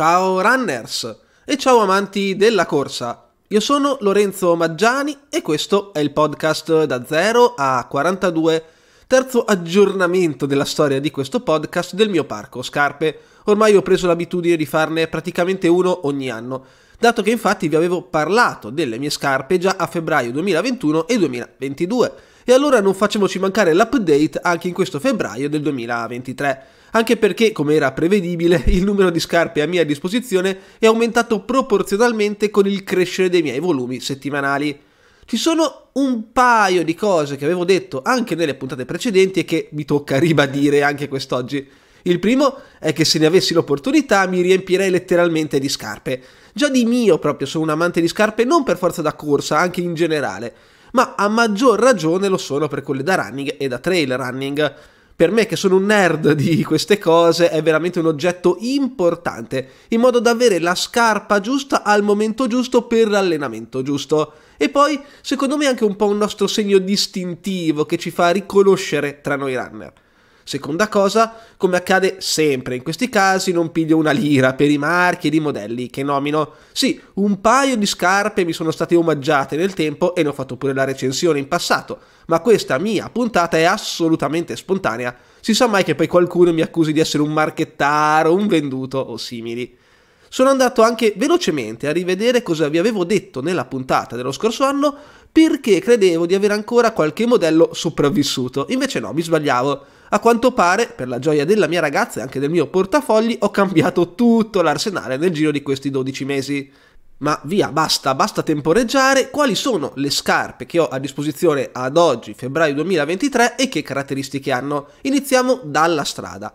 Ciao runners e ciao amanti della corsa. Io sono Lorenzo Maggiani e questo è il podcast da 0 a 42, terzo aggiornamento della storia di questo podcast del mio parco scarpe. Ormai ho preso l'abitudine di farne praticamente uno ogni anno, dato che infatti vi avevo parlato delle mie scarpe già a febbraio 2021 e 2022 e allora non facciamoci mancare l'update anche in questo febbraio del 2023. Anche perché, come era prevedibile, il numero di scarpe a mia disposizione è aumentato proporzionalmente con il crescere dei miei volumi settimanali. Ci sono un paio di cose che avevo detto anche nelle puntate precedenti e che mi tocca ribadire anche quest'oggi. Il primo è che se ne avessi l'opportunità mi riempirei letteralmente di scarpe. Già di mio proprio sono un amante di scarpe non per forza da corsa, anche in generale ma a maggior ragione lo sono per quelle da running e da trail running. Per me che sono un nerd di queste cose è veramente un oggetto importante, in modo da avere la scarpa giusta al momento giusto per l'allenamento giusto. E poi, secondo me, è anche un po' un nostro segno distintivo che ci fa riconoscere tra noi runner. Seconda cosa, come accade sempre in questi casi, non piglio una lira per i marchi ed i modelli che nomino. Sì, un paio di scarpe mi sono state omaggiate nel tempo e ne ho fatto pure la recensione in passato, ma questa mia puntata è assolutamente spontanea. Si sa mai che poi qualcuno mi accusi di essere un marchettaro, un venduto o simili. Sono andato anche velocemente a rivedere cosa vi avevo detto nella puntata dello scorso anno perché credevo di avere ancora qualche modello sopravvissuto. Invece no, mi sbagliavo a quanto pare, per la gioia della mia ragazza e anche del mio portafogli, ho cambiato tutto l'arsenale nel giro di questi 12 mesi. Ma via, basta, basta temporeggiare. Quali sono le scarpe che ho a disposizione ad oggi, febbraio 2023, e che caratteristiche hanno? Iniziamo dalla strada.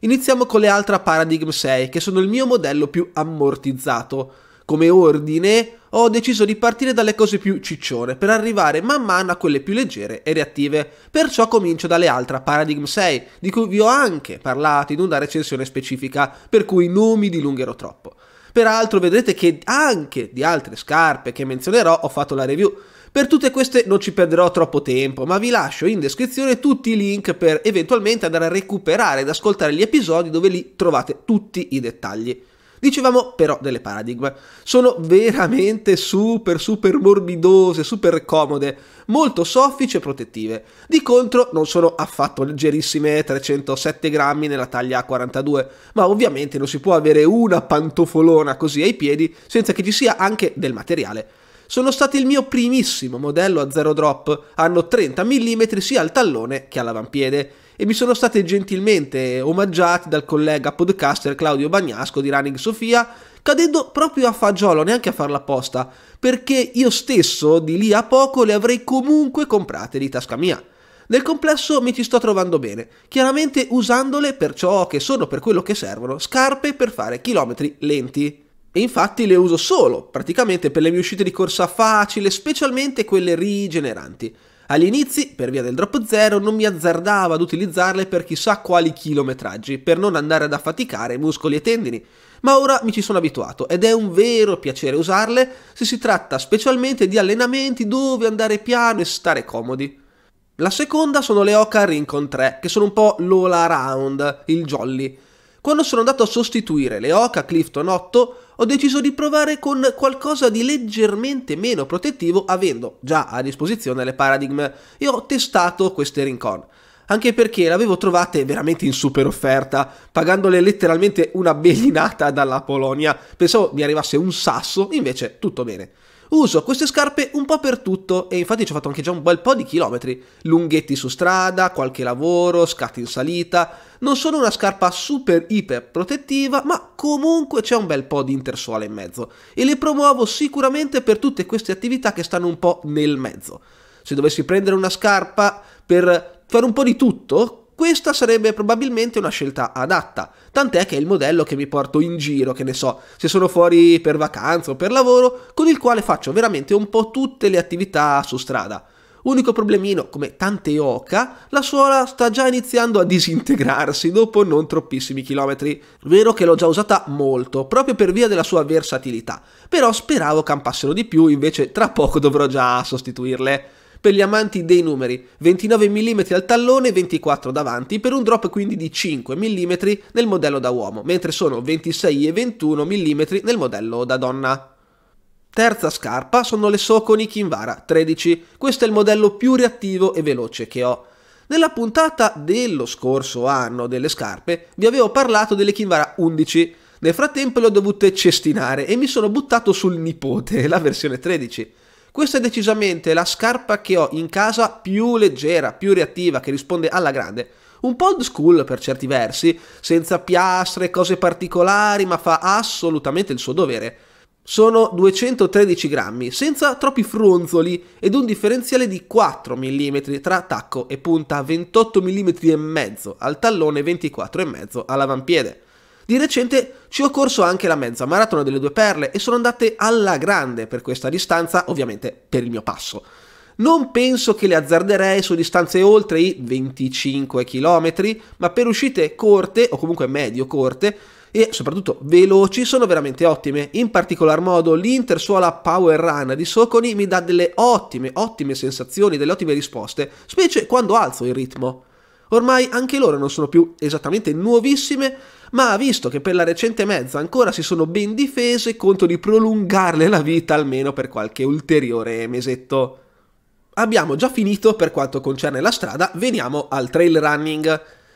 Iniziamo con le altre Paradigm 6, che sono il mio modello più ammortizzato. Come ordine ho deciso di partire dalle cose più ciccione per arrivare man mano a quelle più leggere e reattive. Perciò comincio dalle altre Paradigm 6, di cui vi ho anche parlato in una recensione specifica, per cui non mi dilungherò troppo. Peraltro vedrete che anche di altre scarpe che menzionerò ho fatto la review. Per tutte queste non ci perderò troppo tempo, ma vi lascio in descrizione tutti i link per eventualmente andare a recuperare ed ascoltare gli episodi dove lì trovate tutti i dettagli. Dicevamo però delle paradigme, sono veramente super super morbidose, super comode, molto soffici e protettive. Di contro non sono affatto leggerissime, 307 grammi nella taglia A42, ma ovviamente non si può avere una pantofolona così ai piedi senza che ci sia anche del materiale sono stati il mio primissimo modello a zero drop, hanno 30 mm sia al tallone che all'avampiede e mi sono state gentilmente omaggiati dal collega podcaster Claudio Bagnasco di Running Sofia, cadendo proprio a fagiolo, neanche a farla apposta, perché io stesso di lì a poco le avrei comunque comprate di tasca mia. Nel complesso mi ci sto trovando bene, chiaramente usandole per ciò che sono per quello che servono, scarpe per fare chilometri lenti. E infatti le uso solo, praticamente per le mie uscite di corsa facile, specialmente quelle rigeneranti. Agli inizi, per via del drop zero, non mi azzardavo ad utilizzarle per chissà quali chilometraggi, per non andare ad affaticare muscoli e tendini, ma ora mi ci sono abituato ed è un vero piacere usarle se si tratta specialmente di allenamenti dove andare piano e stare comodi. La seconda sono le Oka Rincon 3, che sono un po' l'all around, il jolly, quando sono andato a sostituire le Oca Clifton 8, ho deciso di provare con qualcosa di leggermente meno protettivo, avendo già a disposizione le Paradigm, e ho testato queste Rincon anche perché le avevo trovate veramente in super offerta, pagandole letteralmente una bellinata dalla Polonia. Pensavo mi arrivasse un sasso, invece tutto bene. Uso queste scarpe un po' per tutto e infatti ci ho fatto anche già un bel po' di chilometri. Lunghetti su strada, qualche lavoro, scatti in salita. Non sono una scarpa super iper protettiva, ma comunque c'è un bel po' di intersuola in mezzo e le promuovo sicuramente per tutte queste attività che stanno un po' nel mezzo. Se dovessi prendere una scarpa per fare un po' di tutto, questa sarebbe probabilmente una scelta adatta, tant'è che è il modello che mi porto in giro, che ne so, se sono fuori per vacanza o per lavoro, con il quale faccio veramente un po' tutte le attività su strada. Unico problemino, come tante oca, la suola sta già iniziando a disintegrarsi dopo non troppissimi chilometri. Vero che l'ho già usata molto, proprio per via della sua versatilità, però speravo campassero di più, invece tra poco dovrò già sostituirle per gli amanti dei numeri, 29 mm al tallone e 24 davanti, per un drop quindi di 5 mm nel modello da uomo, mentre sono 26 e 21 mm nel modello da donna. Terza scarpa sono le Soconi Kinvara 13, questo è il modello più reattivo e veloce che ho. Nella puntata dello scorso anno delle scarpe vi avevo parlato delle Kinvara 11, nel frattempo le ho dovute cestinare e mi sono buttato sul nipote, la versione 13. Questa è decisamente la scarpa che ho in casa più leggera, più reattiva, che risponde alla grande. Un po' old school per certi versi, senza piastre, cose particolari, ma fa assolutamente il suo dovere. Sono 213 grammi, senza troppi fronzoli ed un differenziale di 4 mm tra tacco e punta, 28 mm e mezzo al tallone, 24 e mezzo all'avampiede. Di recente ci ho corso anche la mezza maratona delle due perle e sono andate alla grande per questa distanza, ovviamente per il mio passo. Non penso che le azzarderei su distanze oltre i 25 km, ma per uscite corte o comunque medio corte e soprattutto veloci sono veramente ottime. In particolar modo l'Intersuola Power Run di Soconi mi dà delle ottime, ottime sensazioni, delle ottime risposte, specie quando alzo il ritmo. Ormai anche loro non sono più esattamente nuovissime, ma ha visto che per la recente mezza ancora si sono ben difese conto di prolungarle la vita almeno per qualche ulteriore mesetto. Abbiamo già finito per quanto concerne la strada, veniamo al trail running.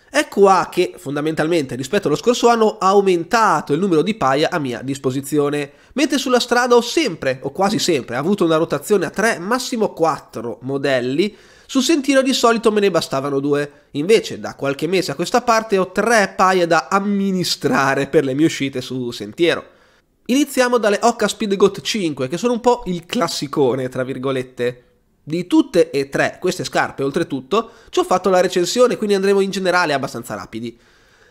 È ecco qua che fondamentalmente rispetto allo scorso anno ha aumentato il numero di paia a mia disposizione, mentre sulla strada ho sempre, o quasi sempre, avuto una rotazione a 3, massimo 4 modelli, su sentiero di solito me ne bastavano due, invece da qualche mese a questa parte ho tre paia da amministrare per le mie uscite su Sentiero. Iniziamo dalle Oka Speedgoat 5, che sono un po' il classicone, tra virgolette. Di tutte e tre queste scarpe, oltretutto, ci ho fatto la recensione, quindi andremo in generale abbastanza rapidi.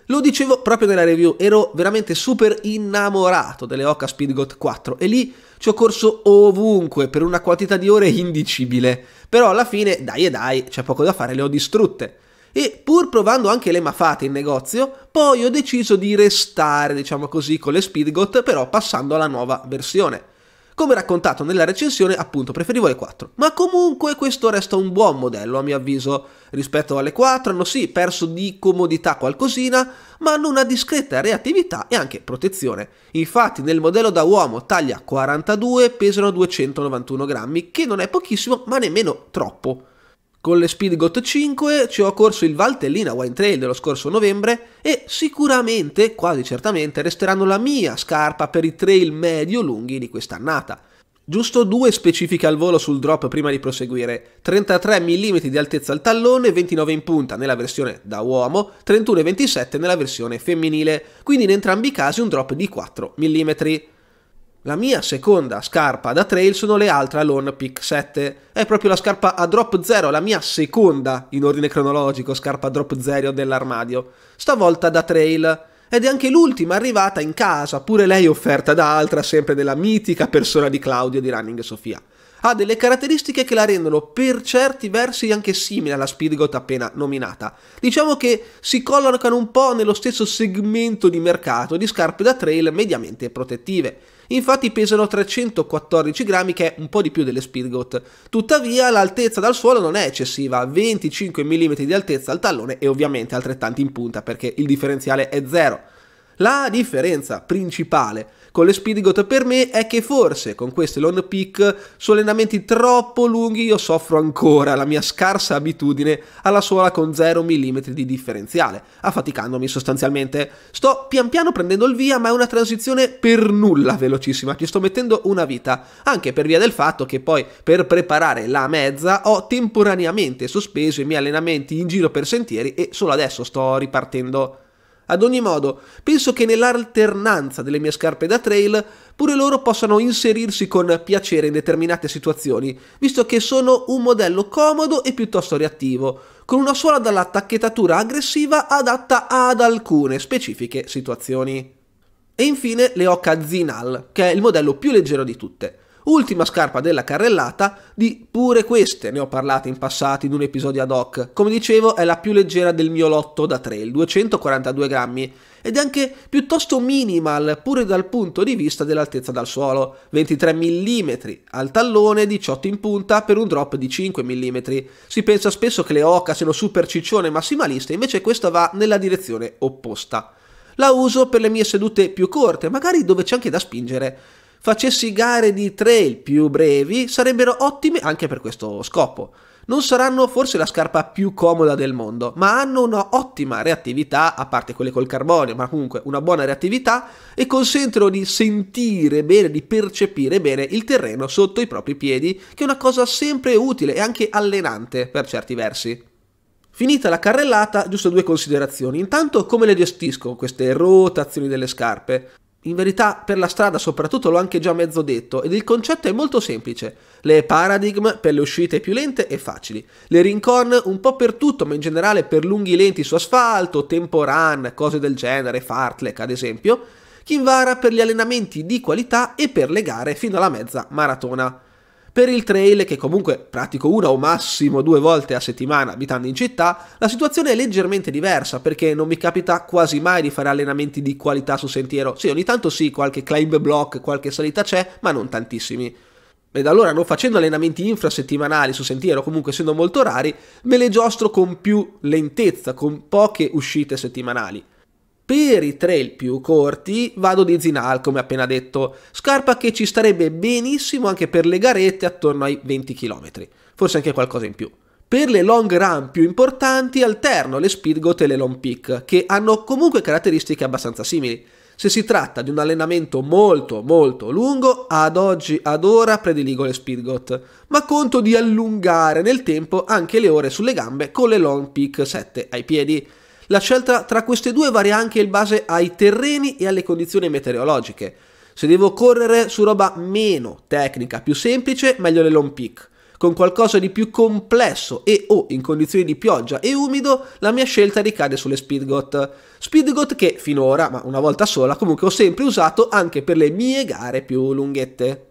Lo dicevo proprio nella review, ero veramente super innamorato delle Oka Speedgot 4 e lì ci ho corso ovunque per una quantità di ore indicibile, però alla fine dai e dai, c'è poco da fare, le ho distrutte. E pur provando anche le mafate in negozio, poi ho deciso di restare, diciamo così, con le Speedgot, però passando alla nuova versione. Come raccontato nella recensione, appunto, preferivo le 4. Ma comunque questo resta un buon modello, a mio avviso. Rispetto alle 4 hanno sì perso di comodità qualcosina, ma hanno una discreta reattività e anche protezione. Infatti nel modello da uomo taglia 42 pesano 291 grammi, che non è pochissimo ma nemmeno troppo. Con le Speedgot 5 ci ho corso il Valtellina Wine Trail dello scorso novembre e sicuramente, quasi certamente, resteranno la mia scarpa per i trail medio-lunghi di quest'annata. Giusto due specifiche al volo sul drop prima di proseguire, 33 mm di altezza al tallone, 29 in punta nella versione da uomo, 31 e 27 nella versione femminile, quindi in entrambi i casi un drop di 4 mm. La mia seconda scarpa da trail sono le altre Alone Peak 7. È proprio la scarpa a drop zero, la mia seconda in ordine cronologico scarpa a drop zero dell'armadio. Stavolta da trail. Ed è anche l'ultima arrivata in casa, pure lei offerta da altra, sempre della mitica persona di Claudio di Running Sofia. Ha delle caratteristiche che la rendono per certi versi anche simile alla Speedgoat appena nominata. Diciamo che si collocano un po' nello stesso segmento di mercato di scarpe da trail mediamente protettive Infatti pesano 314 grammi che è un po' di più delle Speedgoat. Tuttavia l'altezza dal suolo non è eccessiva, 25 mm di altezza al tallone e ovviamente altrettanti in punta perché il differenziale è zero. La differenza principale con le Speed Goat per me è che forse con queste long peak su allenamenti troppo lunghi io soffro ancora la mia scarsa abitudine alla suola con 0 mm di differenziale, affaticandomi sostanzialmente. Sto pian piano prendendo il via ma è una transizione per nulla velocissima, ci sto mettendo una vita, anche per via del fatto che poi per preparare la mezza ho temporaneamente sospeso i miei allenamenti in giro per sentieri e solo adesso sto ripartendo ad ogni modo, penso che nell'alternanza delle mie scarpe da trail, pure loro possano inserirsi con piacere in determinate situazioni, visto che sono un modello comodo e piuttosto reattivo, con una suola dalla tacchettatura aggressiva adatta ad alcune specifiche situazioni. E infine le Oka Zinal, che è il modello più leggero di tutte. Ultima scarpa della carrellata, di pure queste ne ho parlato in passato in un episodio ad hoc. Come dicevo, è la più leggera del mio lotto da trail, 242 grammi, ed è anche piuttosto minimal pure dal punto di vista dell'altezza dal suolo, 23 mm al tallone, 18 in punta per un drop di 5 mm. Si pensa spesso che le Oca siano super ciccione massimaliste, invece questa va nella direzione opposta. La uso per le mie sedute più corte, magari dove c'è anche da spingere facessi gare di trail più brevi sarebbero ottime anche per questo scopo. Non saranno forse la scarpa più comoda del mondo, ma hanno un'ottima reattività, a parte quelle col carbonio, ma comunque una buona reattività, e consentono di sentire bene, di percepire bene il terreno sotto i propri piedi, che è una cosa sempre utile e anche allenante per certi versi. Finita la carrellata, giusto due considerazioni. Intanto come le gestisco queste rotazioni delle scarpe? in verità per la strada soprattutto l'ho anche già mezzo detto ed il concetto è molto semplice. Le paradigm per le uscite più lente e facili. Le rincorn un po' per tutto, ma in generale per lunghi lenti su asfalto, tempo run, cose del genere, fartlek ad esempio. Kinvara per gli allenamenti di qualità e per le gare fino alla mezza maratona. Per il trail, che comunque pratico una o massimo due volte a settimana abitando in città, la situazione è leggermente diversa perché non mi capita quasi mai di fare allenamenti di qualità su sentiero. Sì, ogni tanto sì, qualche climb block, qualche salita c'è, ma non tantissimi. Ed allora, non facendo allenamenti infrasettimanali su sentiero, comunque essendo molto rari, me le giostro con più lentezza, con poche uscite settimanali. Per i trail più corti vado di Zinal, come appena detto, scarpa che ci starebbe benissimo anche per le garette attorno ai 20 km, forse anche qualcosa in più. Per le long run più importanti alterno le Speedgoat e le Long Peak, che hanno comunque caratteristiche abbastanza simili. Se si tratta di un allenamento molto molto lungo, ad oggi ad ora prediligo le Speedgoat, ma conto di allungare nel tempo anche le ore sulle gambe con le Long Peak 7 ai piedi. La scelta tra queste due varia anche in base ai terreni e alle condizioni meteorologiche. Se devo correre su roba meno tecnica, più semplice, meglio le long peak. Con qualcosa di più complesso e o in condizioni di pioggia e umido, la mia scelta ricade sulle speedgot. Speedgot che finora, ma una volta sola, comunque ho sempre usato anche per le mie gare più lunghette.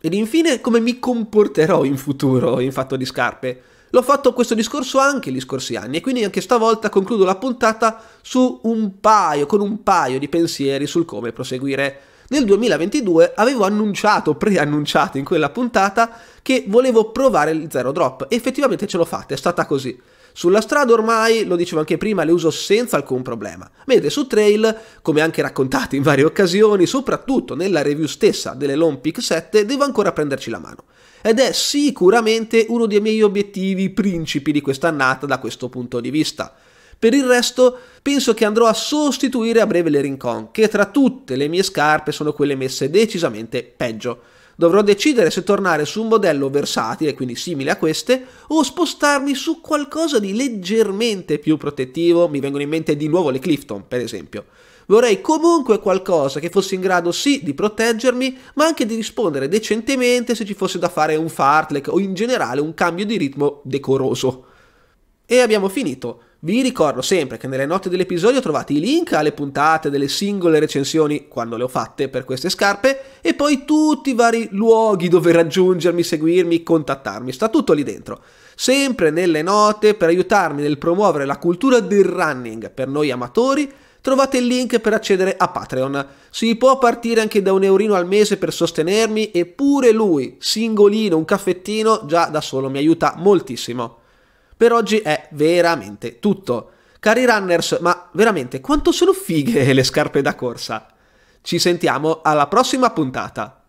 Ed infine come mi comporterò in futuro in fatto di scarpe. L'ho fatto questo discorso anche gli scorsi anni e quindi anche stavolta concludo la puntata su un paio, con un paio di pensieri sul come proseguire. Nel 2022 avevo annunciato, preannunciato in quella puntata, che volevo provare il zero drop e effettivamente ce l'ho fatta, è stata così. Sulla strada ormai, lo dicevo anche prima, le uso senza alcun problema, mentre su trail, come anche raccontato in varie occasioni, soprattutto nella review stessa delle Lone Peak 7, devo ancora prenderci la mano ed è sicuramente uno dei miei obiettivi principi di quest'annata da questo punto di vista. Per il resto penso che andrò a sostituire a breve le Rincon, che tra tutte le mie scarpe sono quelle messe decisamente peggio. Dovrò decidere se tornare su un modello versatile, quindi simile a queste, o spostarmi su qualcosa di leggermente più protettivo, mi vengono in mente di nuovo le Clifton per esempio. Vorrei comunque qualcosa che fosse in grado sì di proteggermi, ma anche di rispondere decentemente se ci fosse da fare un fartlek o in generale un cambio di ritmo decoroso. E abbiamo finito. Vi ricordo sempre che nelle note dell'episodio trovate i link alle puntate delle singole recensioni quando le ho fatte per queste scarpe e poi tutti i vari luoghi dove raggiungermi, seguirmi, contattarmi, sta tutto lì dentro. Sempre nelle note per aiutarmi nel promuovere la cultura del running per noi amatori trovate il link per accedere a Patreon. Si può partire anche da un eurino al mese per sostenermi eppure lui, singolino, un caffettino, già da solo mi aiuta moltissimo. Per oggi è veramente tutto. Cari runners, ma veramente quanto sono fighe le scarpe da corsa? Ci sentiamo alla prossima puntata.